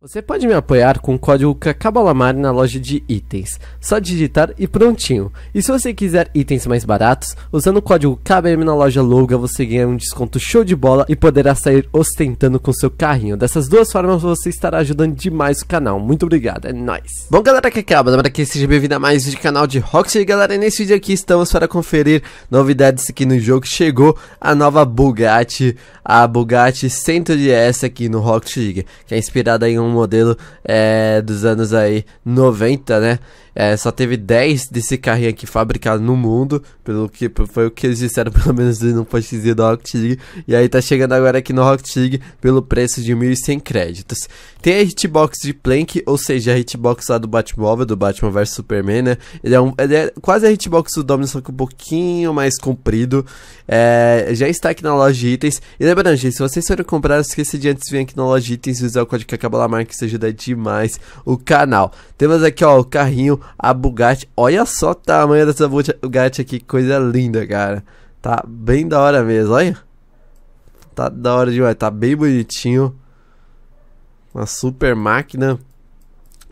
Você pode me apoiar com o código CACABALAMAR na loja de itens. Só digitar e prontinho. E se você quiser itens mais baratos, usando o código KBM na loja Louga você ganha um desconto show de bola e poderá sair ostentando com seu carrinho. Dessas duas formas você estará ajudando demais o canal. Muito obrigado, é nóis. Bom galera que acaba, lembra que seja bem-vindo a mais um vídeo do canal de Rockstar. Galera, nesse vídeo aqui estamos para conferir novidades aqui no jogo. Chegou a nova Bugatti, a Bugatti 100DS aqui no Rockstar, que é inspirada em um um modelo é, dos anos aí 90, né? É, só teve 10 desse carrinho aqui fabricado no mundo, pelo que foi o que eles disseram, pelo menos no postzinho do Rocket League. E aí tá chegando agora aqui no Rocket League pelo preço de 1.100 créditos. Tem a hitbox de Plank, ou seja, a hitbox lá do Batmóvel, do Batman vs Superman, né? Ele é, um, ele é quase a hitbox do Domino, só que um pouquinho mais comprido. É, já está aqui na loja de itens. E lembrando, gente, se vocês forem comprar, esqueça de antes vir aqui na loja de itens e usar o código que acaba lá, marca, isso ajuda demais o canal. Temos aqui, ó, o carrinho a Bugatti. Olha só o tamanho dessa Bugatti aqui, coisa linda, cara. Tá bem da hora mesmo, olha. Tá da hora demais, tá bem bonitinho. Uma super máquina.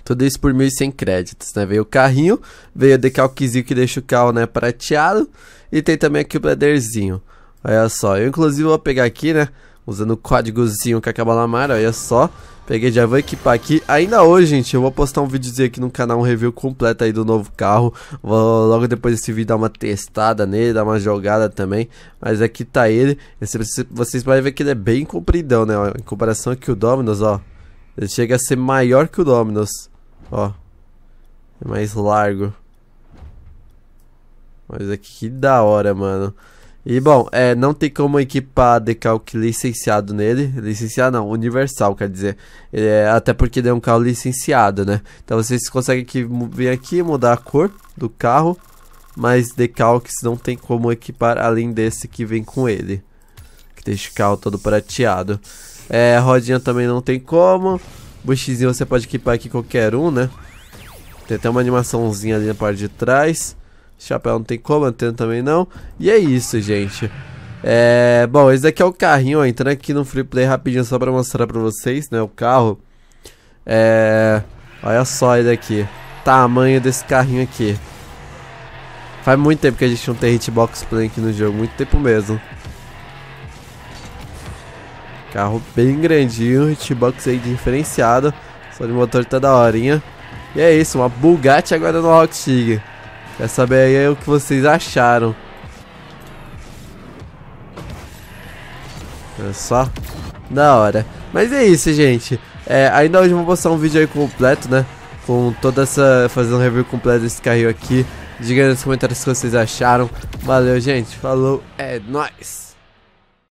Tudo isso por 1.100 créditos, né? Veio o carrinho, veio o decalquezinho que deixa o carro, né, prateado. E tem também aqui o bladerzinho. Olha só, eu inclusive vou pegar aqui, né, usando o códigozinho que acaba na Mara, olha só. Peguei, já vou equipar aqui. Ainda hoje, gente, eu vou postar um vídeozinho aqui no canal, um review completo aí do novo carro. Vou logo depois desse vídeo dar uma testada nele, dar uma jogada também. Mas aqui tá ele. Esse, vocês podem ver que ele é bem compridão, né? Ó, em comparação aqui o Dominus, ó. Ele chega a ser maior que o Dominus. Ó. É mais largo. Mas aqui que da hora, mano. E bom, é, não tem como equipar decalque licenciado nele. Licenciado não, universal, quer dizer. É, até porque ele é um carro licenciado, né? Então vocês conseguem que, vir aqui mudar a cor do carro. Mas decalques não tem como equipar além desse que vem com ele. Que deixa o carro todo prateado. É, rodinha também não tem como. Buchizinho você pode equipar aqui qualquer um, né? Tem até uma animaçãozinha ali na parte de trás chapéu não tem como, antena também não. E é isso, gente. É, bom, esse daqui é o carrinho, ó, entrando aqui no Free Play rapidinho só pra mostrar pra vocês, né, o carro. É, olha só ele daqui, tamanho desse carrinho aqui. Faz muito tempo que a gente não tem hitbox play aqui no jogo, muito tempo mesmo. Carro bem grandinho, hitbox aí diferenciado, só de motor tá da horinha. E é isso, uma Bugatti agora no Rock Tigre. Quer saber aí o que vocês acharam. Olha só. Da hora. Mas é isso, gente. É, ainda hoje eu vou postar um vídeo aí completo, né? Com toda essa... Fazendo um review completo desse carrinho aqui. Diga nos comentários o que vocês acharam. Valeu, gente. Falou. É nóis.